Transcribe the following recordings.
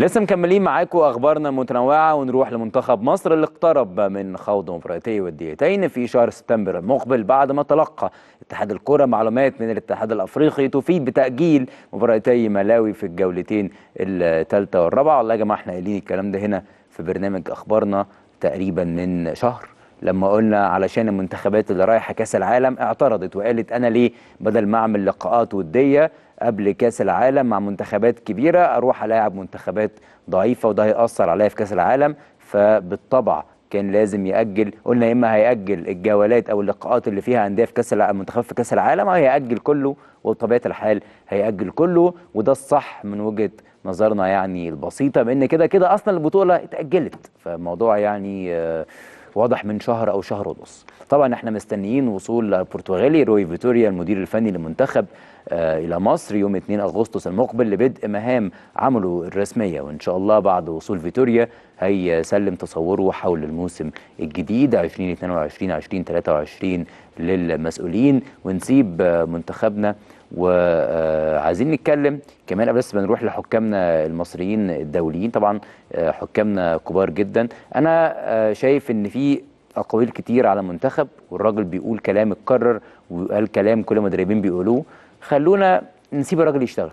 لسه مكملين معاكم اخبارنا متنوعه ونروح لمنتخب مصر اللي اقترب من خوض مباراتي وديتين في شهر سبتمبر المقبل بعد ما تلقى اتحاد الكره معلومات من الاتحاد الافريقي تفيد بتاجيل مباراتي ملاوي في الجولتين الثالثه والرابعه والله يا جماعه احنا قايلين الكلام ده هنا في برنامج اخبارنا تقريبا من شهر لما قلنا علشان المنتخبات اللي رايحه كاس العالم اعترضت وقالت انا ليه بدل ما اعمل لقاءات وديه قبل كاس العالم مع منتخبات كبيره اروح الاعب منتخبات ضعيفه وده هياثر عليا في كاس العالم فبالطبع كان لازم ياجل قلنا يا اما هياجل الجولات او اللقاءات اللي فيها انديه في كاس المنتخبات في كاس العالم او هياجل كله وبطبيعه الحال هياجل كله وده الصح من وجهه نظرنا يعني البسيطه بان كده كده اصلا البطوله اتاجلت فالموضوع يعني آه واضح من شهر او شهر ونص طبعا احنا مستنيين وصول البرتغالي روي فيتوريا المدير الفني للمنتخب آه، الى مصر يوم 2 اغسطس المقبل لبدء مهام عمله الرسميه وان شاء الله بعد وصول فيتوريا هيسلم تصوره حول الموسم الجديد 2022 2023 للمسؤولين ونسيب منتخبنا و آه، عايزين نتكلم كمان قبل بس بنروح لحكامنا المصريين الدوليين طبعا آه، حكامنا كبار جدا انا آه، شايف ان في اقاويل كتير على منتخب والراجل بيقول كلام اتكرر وقال كلام كل المدربين بيقولوه خلونا نسيب الراجل يشتغل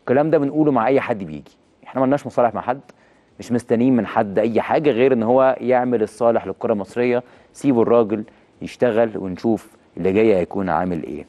الكلام ده بنقوله مع اي حد بيجي احنا ملناش مصالح مع حد مش مستنيين من حد اي حاجه غير ان هو يعمل الصالح للكره المصريه سيبوا الراجل يشتغل ونشوف اللي جاي هيكون عامل ايه